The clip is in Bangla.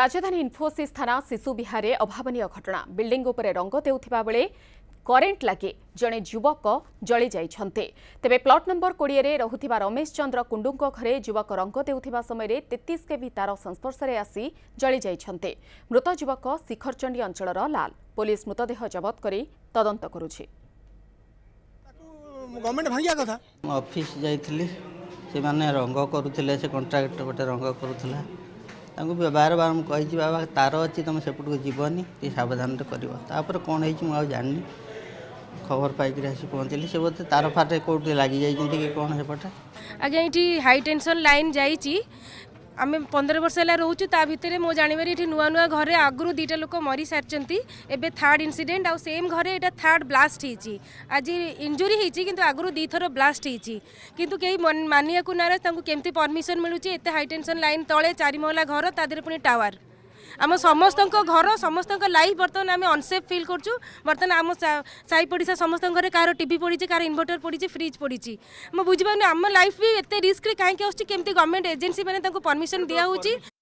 রাজধানী ইনফোসিস থানা শিশু বিহারে অভাবনীয় ঘটনা বিল্ডিং উপরে রঙ দেওয়া বেড়ে করেন্ট লাগে জনে যুবক জলি যাই তবে প্লট নম্বর কোড়িয়ে রহুথিবা রমেশ চন্দ্র কুণ্ডু ঘরে যুবক রঙ দেওয়া সময় তেত্রিশ কেভি তার সংস্পর্শে আসি জলি যাই মৃত যুবক শিখরচণ্ডী অঞ্চলর লাল পুলিশ মৃতদেহ জবত করে তদন্ত করুছে অফিস যাই সে রঙ করুলে সে କଣ୍ଟ୍ରାକ୍ଟ গোটে রঙ କରୁଥିଲା ତାଙ୍କୁ ବାରବାର ମୁଁ କହିଛି ବାବା ତାର ଅଛି ତୁମେ ସେପଟକୁ ଯିବନି ଟିକେ ସାବଧାନରେ କରିବ ତାପରେ କ'ଣ ହେଇଛି ମୁଁ ଆଉ ଜାଣିନି ଖବର ପାଇକିରି ଆସି ପହଞ୍ଚିଲି ସେ ବୋଧେ ତାର ଫାରରେ କେଉଁଠି ଲାଗିଯାଇଛନ୍ତି କି କଣ ସେପଟେ ଆଜ୍ଞା ଏଇଠି ହାଇ ଟେନସନ୍ ଲାଇନ୍ ଯାଇଛି আমি পনেরো বর্ষ হল রোচু তা ভিতরে মো জাণবার এটি নূয়া নূয়া ঘরে আগু দুইটা লোক মরি সারিছেন এবে থার্ড ইনসিডেন্ট আেম ঘরে এটা থার্ড ব্লাস্ট হয়েছি আজ ইঞ্জুরি হয়েছি কিন্তু আগুন দুইথর ব্লাস্ট হয়েছি কিন্তু কেউ মানিয়া নারাজ তাঁকু কেমতি পরমিশন মিলুছে এত হাই টেনশন লাইন তলে চারিমহলা ঘর তাদের দেহে পুঁ টাওয়ার आम समस्त घर समस्त लाइफ बर्तमान आम अनसेफ फिल गर्छु बर्तमान आम साई पडिसा समस्त घर कहाँ टिभी पडिन्छ कहाँ इन्भर्टर पडिन्छ फ्रिज पडिन्छ म बुझिपार आम लाइफ भी एत रिस्क कहीँक आउँछ केमि गभर्नमेन्ट एजेन्सी मैले पर्मिसन दिउँछ